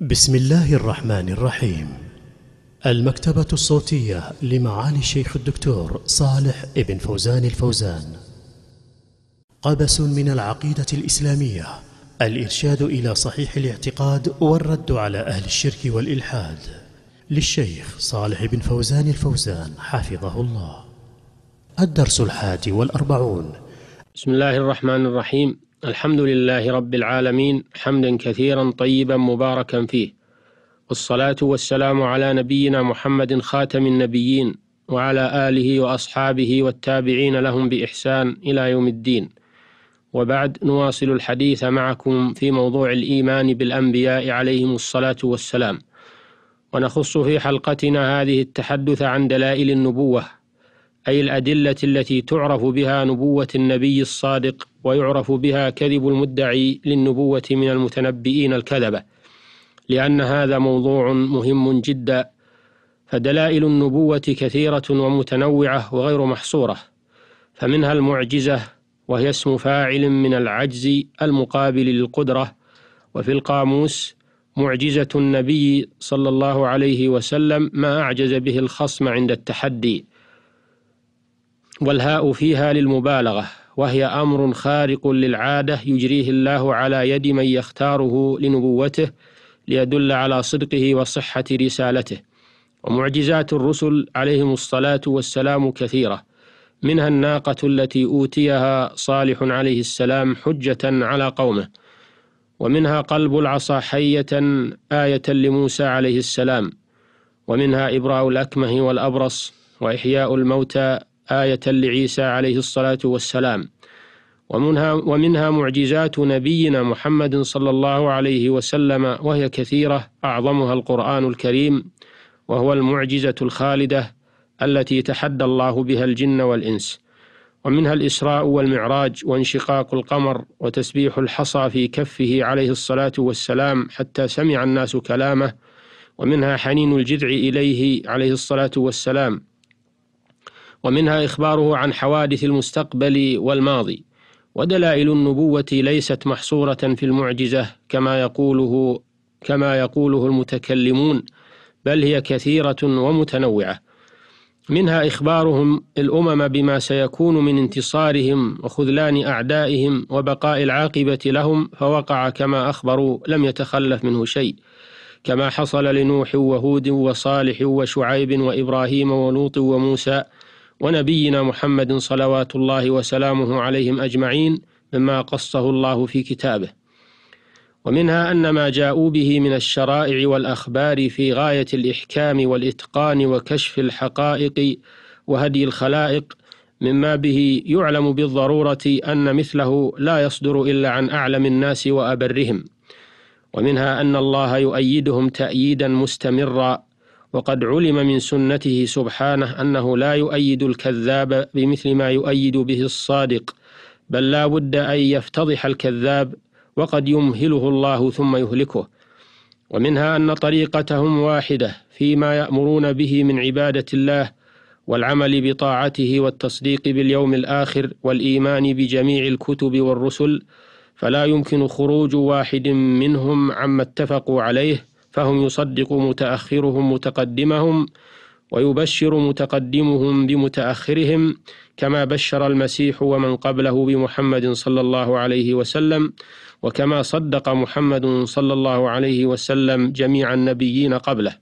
بسم الله الرحمن الرحيم المكتبة الصوتية لمعالي الشيخ الدكتور صالح ابن فوزان الفوزان قبس من العقيدة الإسلامية الإرشاد إلى صحيح الاعتقاد والرد على أهل الشرك والإلحاد للشيخ صالح بن فوزان الفوزان حفظه الله الدرس الحادي والأربعون بسم الله الرحمن الرحيم الحمد لله رب العالمين حمدا كثيرا طيبا مباركا فيه والصلاة والسلام على نبينا محمد خاتم النبيين وعلى آله وأصحابه والتابعين لهم بإحسان إلى يوم الدين وبعد نواصل الحديث معكم في موضوع الإيمان بالأنبياء عليهم الصلاة والسلام ونخص في حلقتنا هذه التحدث عن دلائل النبوة أي الأدلة التي تعرف بها نبوة النبي الصادق ويعرف بها كذب المدعي للنبوة من المتنبئين الكذبة لأن هذا موضوع مهم جدا فدلائل النبوة كثيرة ومتنوعة وغير محصورة فمنها المعجزة وهي اسم فاعل من العجز المقابل للقدرة وفي القاموس معجزة النبي صلى الله عليه وسلم ما أعجز به الخصم عند التحدي والهاء فيها للمبالغة وهي أمر خارق للعادة يجريه الله على يد من يختاره لنبوته ليدل على صدقه وصحة رسالته ومعجزات الرسل عليهم الصلاة والسلام كثيرة منها الناقة التي أوتيها صالح عليه السلام حجة على قومه ومنها قلب العصا حية آية لموسى عليه السلام ومنها إبراء الأكمه والأبرص وإحياء الموتى آية لعيسى عليه الصلاة والسلام ومنها, ومنها معجزات نبينا محمد صلى الله عليه وسلم وهي كثيرة أعظمها القرآن الكريم وهو المعجزة الخالدة التي تحدى الله بها الجن والإنس ومنها الإسراء والمعراج وانشقاق القمر وتسبيح الحصى في كفه عليه الصلاة والسلام حتى سمع الناس كلامه ومنها حنين الجذع إليه عليه الصلاة والسلام ومنها إخباره عن حوادث المستقبل والماضي ودلائل النبوة ليست محصورة في المعجزة كما يقوله كما يقوله المتكلمون بل هي كثيرة ومتنوعة منها إخبارهم الأمم بما سيكون من انتصارهم وخذلان أعدائهم وبقاء العاقبة لهم فوقع كما أخبروا لم يتخلف منه شيء كما حصل لنوح وهود وصالح وشعيب وإبراهيم ولوط وموسى ونبينا محمد صلوات الله وسلامه عليهم أجمعين مما قصه الله في كتابه ومنها أن ما جاءوا به من الشرائع والأخبار في غاية الإحكام والإتقان وكشف الحقائق وهدي الخلائق مما به يعلم بالضرورة أن مثله لا يصدر إلا عن أعلم الناس وأبرهم ومنها أن الله يؤيدهم تأييدا مستمرا وقد علم من سنته سبحانه أنه لا يؤيد الكذاب بمثل ما يؤيد به الصادق بل لا بد أن يفتضح الكذاب وقد يمهله الله ثم يهلكه ومنها أن طريقتهم واحدة فيما يأمرون به من عبادة الله والعمل بطاعته والتصديق باليوم الآخر والإيمان بجميع الكتب والرسل فلا يمكن خروج واحد منهم عما اتفقوا عليه فهم يصدق متأخرهم متقدمهم ويبشر متقدمهم بمتأخرهم كما بشر المسيح ومن قبله بمحمد صلى الله عليه وسلم وكما صدق محمد صلى الله عليه وسلم جميع النبيين قبله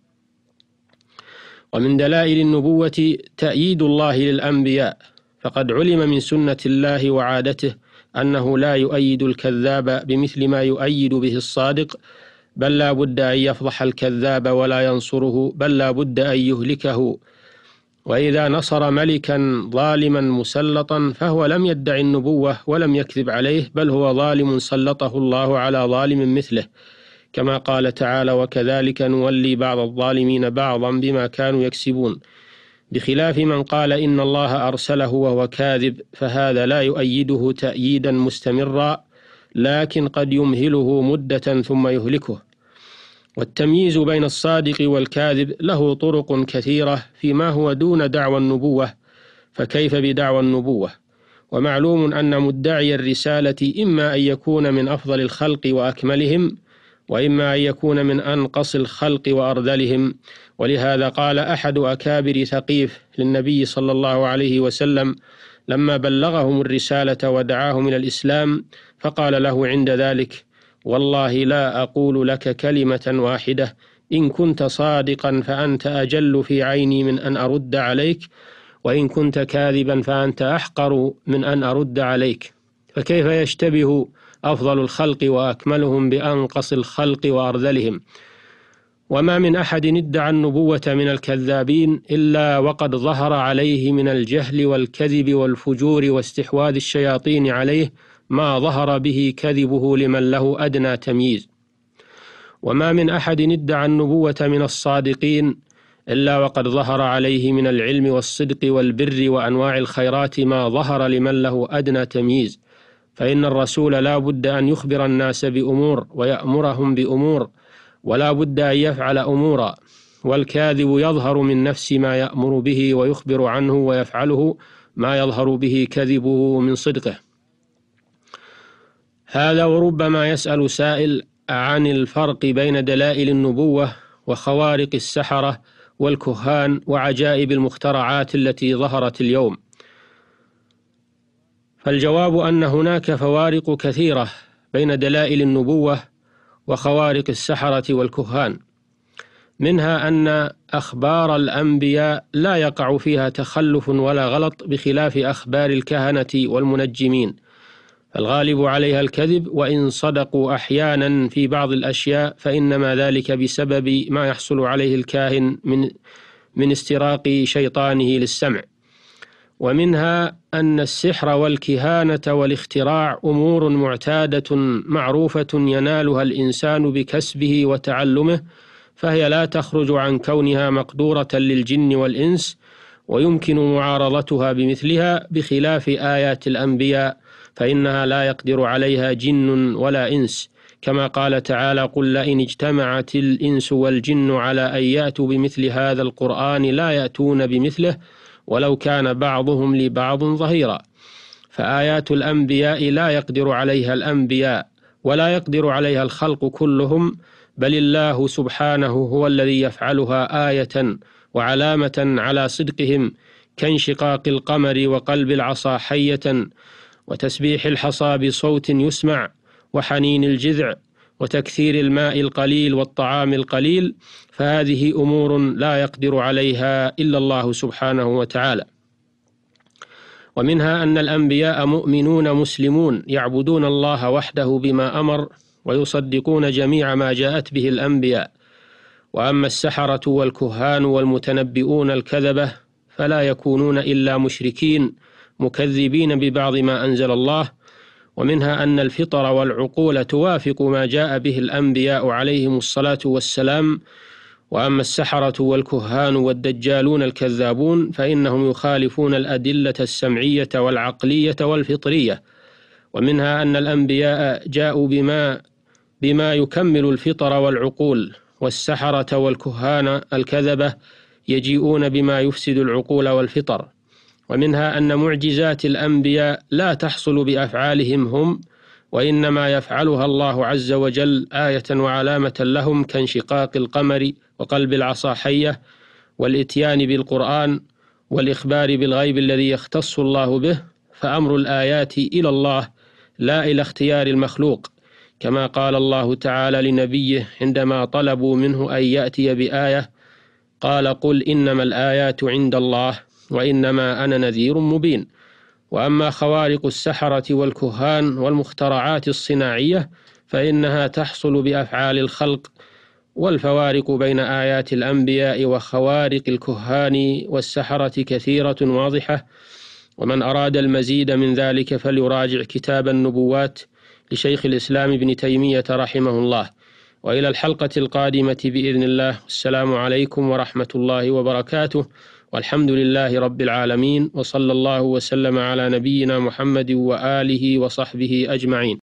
ومن دلائل النبوة تأييد الله للأنبياء فقد علم من سنة الله وعادته أنه لا يؤيد الكذاب بمثل ما يؤيد به الصادق بل لا بد أن يفضح الكذاب ولا ينصره بل لا بد أن يهلكه وإذا نصر ملكا ظالما مسلطا فهو لم يدعي النبوة ولم يكذب عليه بل هو ظالم سلطه الله على ظالم مثله كما قال تعالى وكذلك نولي بعض الظالمين بعضا بما كانوا يكسبون بخلاف من قال إن الله أرسله وهو كاذب فهذا لا يؤيده تأييدا مستمرا لكن قد يمهله مدة ثم يهلكه والتمييز بين الصادق والكاذب له طرق كثيرة فيما هو دون دعوى النبوة فكيف بدعوى النبوة ومعلوم أن مدعي الرسالة إما أن يكون من أفضل الخلق وأكملهم وإما أن يكون من أنقص الخلق وأرذلهم ولهذا قال أحد أكابر ثقيف للنبي صلى الله عليه وسلم لما بلغهم الرسالة ودعاهم إلى الإسلام فقال له عند ذلك والله لا أقول لك كلمة واحدة إن كنت صادقا فأنت أجل في عيني من أن أرد عليك وإن كنت كاذبا فأنت أحقر من أن أرد عليك فكيف يشتبه أفضل الخلق وأكملهم بأنقص الخلق وأرذلهم وما من أحد ادعى النبوة من الكذابين إلا وقد ظهر عليه من الجهل والكذب والفجور واستحواذ الشياطين عليه ما ظهر به كذبه لمن له أدنى تمييز وما من أحد ادعى النبوة من الصادقين إلا وقد ظهر عليه من العلم والصدق والبر وأنواع الخيرات ما ظهر لمن له أدنى تمييز فإن الرسول لا بد أن يخبر الناس بأمور ويأمرهم بأمور ولا بد أن يفعل أمورا والكاذب يظهر من نفس ما يأمر به ويخبر عنه ويفعله ما يظهر به كذبه من صدقه هذا وربما يسأل سائل عن الفرق بين دلائل النبوة وخوارق السحرة والكهان وعجائب المخترعات التي ظهرت اليوم فالجواب أن هناك فوارق كثيرة بين دلائل النبوة وخوارق السحرة والكهان منها أن أخبار الأنبياء لا يقع فيها تخلف ولا غلط بخلاف أخبار الكهنة والمنجمين فالغالب عليها الكذب وإن صدقوا أحيانا في بعض الأشياء فإنما ذلك بسبب ما يحصل عليه الكاهن من من استراق شيطانه للسمع ومنها أن السحر والكهانة والاختراع أمور معتادة معروفة ينالها الإنسان بكسبه وتعلمه فهي لا تخرج عن كونها مقدورة للجن والإنس ويمكن معارضتها بمثلها بخلاف آيات الأنبياء فإنها لا يقدر عليها جن ولا إنس كما قال تعالى قل لئن اجتمعت الإنس والجن على أن يأتوا بمثل هذا القرآن لا يأتون بمثله ولو كان بعضهم لبعض ظهيرا فآيات الأنبياء لا يقدر عليها الأنبياء ولا يقدر عليها الخلق كلهم بل الله سبحانه هو الذي يفعلها آية وعلامة على صدقهم كانشقاق القمر وقلب العصا حية وتسبيح الحصى بصوت يسمع وحنين الجذع وتكثير الماء القليل والطعام القليل فهذه امور لا يقدر عليها الا الله سبحانه وتعالى ومنها ان الانبياء مؤمنون مسلمون يعبدون الله وحده بما امر ويصدقون جميع ما جاءت به الانبياء واما السحره والكهان والمتنبئون الكذبه فلا يكونون الا مشركين مكذبين ببعض ما أنزل الله ومنها أن الفطر والعقول توافق ما جاء به الأنبياء عليهم الصلاة والسلام وأما السحرة والكهان والدجالون الكذابون فإنهم يخالفون الأدلة السمعية والعقلية والفطرية ومنها أن الأنبياء جاءوا بما بما يكمل الفطر والعقول والسحرة والكهان الكذبة يجيئون بما يفسد العقول والفطر ومنها أن معجزات الأنبياء لا تحصل بأفعالهم هم وإنما يفعلها الله عز وجل آية وعلامة لهم كانشقاق القمر وقلب العصا حية والإتيان بالقرآن والإخبار بالغيب الذي يختص الله به فأمر الآيات إلى الله لا إلى اختيار المخلوق كما قال الله تعالى لنبيه عندما طلبوا منه أن يأتي بآية قال قل إنما الآيات عند الله وإنما أنا نذير مبين وأما خوارق السحرة والكهان والمخترعات الصناعية فإنها تحصل بأفعال الخلق والفوارق بين آيات الأنبياء وخوارق الكهان والسحرة كثيرة واضحة ومن أراد المزيد من ذلك فليراجع كتاب النبوات لشيخ الإسلام ابن تيمية رحمه الله وإلى الحلقة القادمة بإذن الله السلام عليكم ورحمة الله وبركاته والحمد لله رب العالمين وصلى الله وسلم على نبينا محمد وآله وصحبه أجمعين